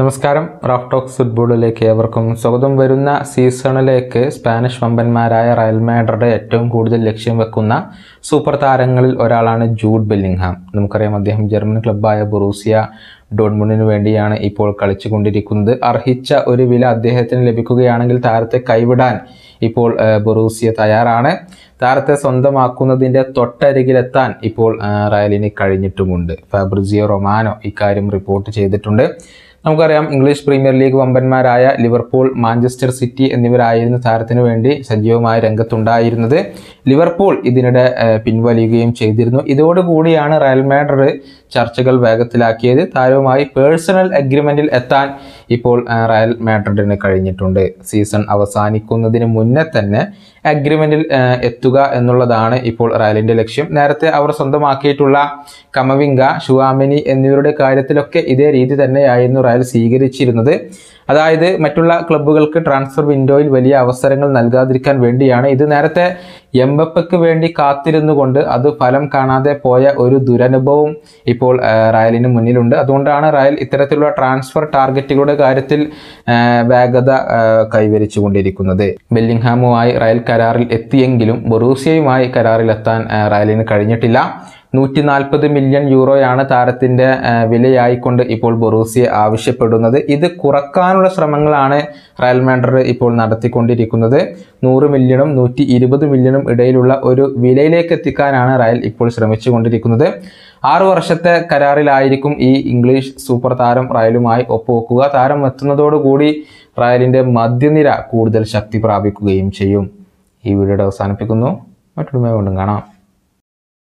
നമസ്കാരം Raf talks ഫുട്ബോളിലേക്ക് ഏവർക്കും സ്വാഗതം വരുന്ന സീസണിലേക്ക് സ്പാനിഷ് വമ്പന്മാരായ റയൽ മാഡ്രിഡ് ഏറ്റവും കൂടുതൽ ലക്ഷ്യം വെക്കുന്ന സൂപ്പർ താരങ്ങളിൽ ഒരാളാണ് ജൂഡ് ബെല്ലിംഗ്ഹാം നമുക്കറിയാം അദ്ദേഹം ജർമ്മൻ ക്ലബ്ബായ ബുറൂസിയ ഡോൺമുണ്ടിന് വേണ്ടിയാണ് ഇപ്പോൾ കളിച്ചുകൊണ്ടിരിക്കുന്നത് അർഹിച്ച ഒരു വില അദ്ദേഹത്തിന് ലഭിക്കുകയാണെങ്കിൽ താരത്തെ കൈവിടാൻ ഇപ്പോൾ ബൊറൂസിയ തയ്യാറാണ് താരത്തെ സ്വന്തമാക്കുന്നതിൻ്റെ തൊട്ടരികിലെത്താൻ ഇപ്പോൾ റയലിന് കഴിഞ്ഞിട്ടുമുണ്ട് ഫാബ്രിസിയോ റൊമാനോ ഇക്കാര്യം റിപ്പോർട്ട് ചെയ്തിട്ടുണ്ട് നമുക്കറിയാം ഇംഗ്ലീഷ് പ്രീമിയർ ലീഗ് വമ്പന്മാരായ ലിവർപൂൾ മാഞ്ചസ്റ്റർ സിറ്റി എന്നിവരായിരുന്നു താരത്തിനു വേണ്ടി സജീവമായ രംഗത്തുണ്ടായിരുന്നത് ലിവർപൂൾ ഇതിനിടെ പിൻവലിയുകയും ചെയ്തിരുന്നു ഇതോടുകൂടിയാണ് റയൽ മാഡ്രിഡ് ചർച്ചകൾ വേഗത്തിലാക്കിയത് താരവുമായി പേഴ്സണൽ അഗ്രിമെൻറ്റിൽ എത്താൻ ഇപ്പോൾ റയൽ മാഡ്രിഡിന് കഴിഞ്ഞിട്ടുണ്ട് സീസൺ അവസാനിക്കുന്നതിന് മുന്നേ തന്നെ അഗ്രിമെൻറ്റിൽ എത്തുക എന്നുള്ളതാണ് ഇപ്പോൾ റയലിൻ്റെ ലക്ഷ്യം നേരത്തെ അവർ സ്വന്തമാക്കിയിട്ടുള്ള കമവിംഗ ഷുവാമിനി എന്നിവരുടെ കാര്യത്തിലൊക്കെ ഇതേ രീതി തന്നെയായിരുന്നു റയൽ സ്വീകരിച്ചിരുന്നത് അതായത് മറ്റുള്ള ക്ലബ്ബുകൾക്ക് ട്രാൻസ്ഫർ വിൻഡോയിൽ വലിയ അവസരങ്ങൾ നൽകാതിരിക്കാൻ വേണ്ടിയാണ് ഇത് നേരത്തെ എംബപ്പയ്ക്ക് വേണ്ടി കാത്തിരുന്നുകൊണ്ട് അത് ഫലം കാണാതെ പോയ ഒരു ദുരനുഭവം ഇപ്പോൾ റയലിന് മുന്നിലുണ്ട് അതുകൊണ്ടാണ് റയൽ ഇത്തരത്തിലുള്ള ട്രാൻസ്ഫർ ടാർഗറ്റുകളുടെ കാര്യത്തിൽ വേഗത കൈവരിച്ചു കൊണ്ടിരിക്കുന്നത് ബെല്ലിംഗ്ഹാമുമായി റയൽ കരാറിൽ എത്തിയെങ്കിലും ബൊറൂസിയയുമായി കരാറിലെത്താൻ റയലിന് കഴിഞ്ഞിട്ടില്ല നൂറ്റി നാൽപ്പത് മില്യൺ യൂറോയാണ് താരത്തിൻ്റെ വിലയായിക്കൊണ്ട് ഇപ്പോൾ ബൊറൂസിയ ആവശ്യപ്പെടുന്നത് ഇത് കുറക്കാനുള്ള ശ്രമങ്ങളാണ് റയൽ മാൻഡർ ഇപ്പോൾ നടത്തിക്കൊണ്ടിരിക്കുന്നത് നൂറ് മില്യണും നൂറ്റി ഇരുപത് മില്യണും ഇടയിലുള്ള ഒരു വിലയിലേക്ക് എത്തിക്കാനാണ് റയൽ ഇപ്പോൾ ശ്രമിച്ചുകൊണ്ടിരിക്കുന്നത് ആറ് വർഷത്തെ കരാറിലായിരിക്കും ഈ ഇംഗ്ലീഷ് സൂപ്പർ താരം റയലുമായി ഒപ്പുവെക്കുക താരം എത്തുന്നതോടുകൂടി റയലിൻ്റെ മധ്യനിര കൂടുതൽ ശക്തി പ്രാപിക്കുകയും ചെയ്യും ഈ വീഡിയോ അവസാനിപ്പിക്കുന്നു മറ്റൊരുമ കൊണ്ടും കാണാം